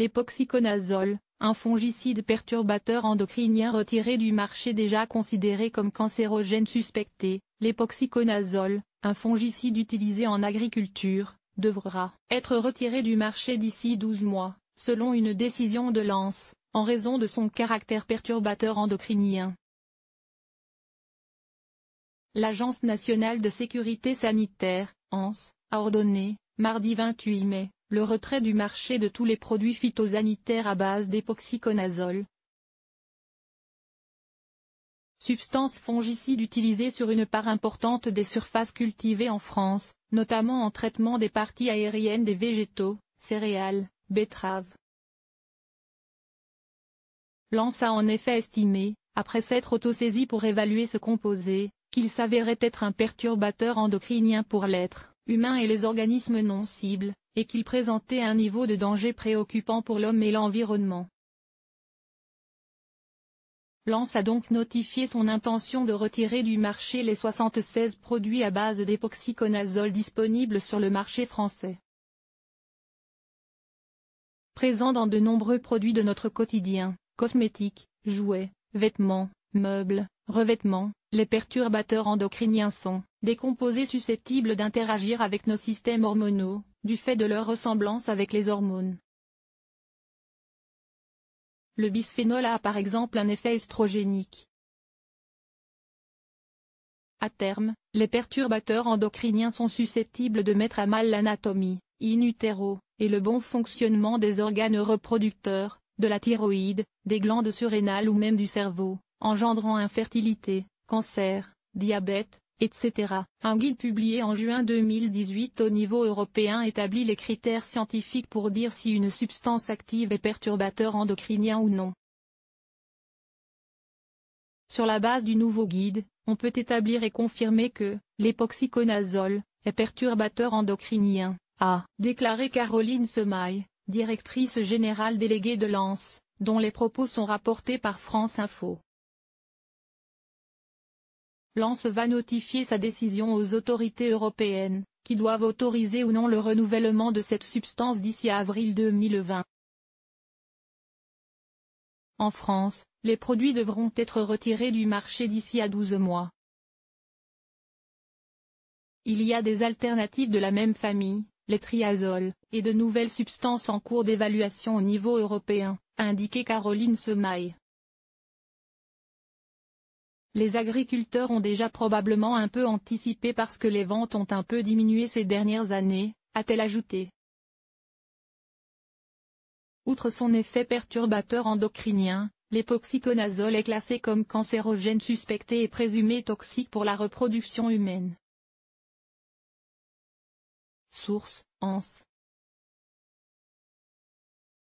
L'époxyconazole, un fongicide perturbateur endocrinien retiré du marché déjà considéré comme cancérogène suspecté, l'époxyconazole, un fongicide utilisé en agriculture, devra être retiré du marché d'ici 12 mois, selon une décision de l'ANS, en raison de son caractère perturbateur endocrinien. L'Agence nationale de sécurité sanitaire, ANS, a ordonné, mardi 28 mai, le retrait du marché de tous les produits phytosanitaires à base d'époxyconazole. Substance fongicide utilisée sur une part importante des surfaces cultivées en France, notamment en traitement des parties aériennes des végétaux, céréales, betteraves. L'ANSA a en effet estimé, après s'être autosaisi pour évaluer ce composé, qu'il s'avérait être un perturbateur endocrinien pour l'être humain et les organismes non cibles, et qu'il présentait un niveau de danger préoccupant pour l'homme et l'environnement. Lance a donc notifié son intention de retirer du marché les 76 produits à base d'époxyconazole disponibles sur le marché français. Présent dans de nombreux produits de notre quotidien, cosmétiques, jouets, vêtements, meubles, revêtements, les perturbateurs endocriniens sont des composés susceptibles d'interagir avec nos systèmes hormonaux, du fait de leur ressemblance avec les hormones. Le bisphénol A par exemple un effet estrogénique. À terme, les perturbateurs endocriniens sont susceptibles de mettre à mal l'anatomie, in utero, et le bon fonctionnement des organes reproducteurs, de la thyroïde, des glandes surrénales ou même du cerveau, engendrant infertilité cancer, diabète, etc. Un guide publié en juin 2018 au niveau européen établit les critères scientifiques pour dire si une substance active est perturbateur endocrinien ou non. Sur la base du nouveau guide, on peut établir et confirmer que l'époxyconazole est perturbateur endocrinien, a déclaré Caroline Semaille, directrice générale déléguée de l'ANS, dont les propos sont rapportés par France Info l'ANSE va notifier sa décision aux autorités européennes, qui doivent autoriser ou non le renouvellement de cette substance d'ici à avril 2020. En France, les produits devront être retirés du marché d'ici à 12 mois. Il y a des alternatives de la même famille, les triazoles, et de nouvelles substances en cours d'évaluation au niveau européen, a Caroline Semaille. Les agriculteurs ont déjà probablement un peu anticipé parce que les ventes ont un peu diminué ces dernières années, a-t-elle ajouté. Outre son effet perturbateur endocrinien, l'époxyconazole est classé comme cancérogène suspecté et présumé toxique pour la reproduction humaine. Source, ANS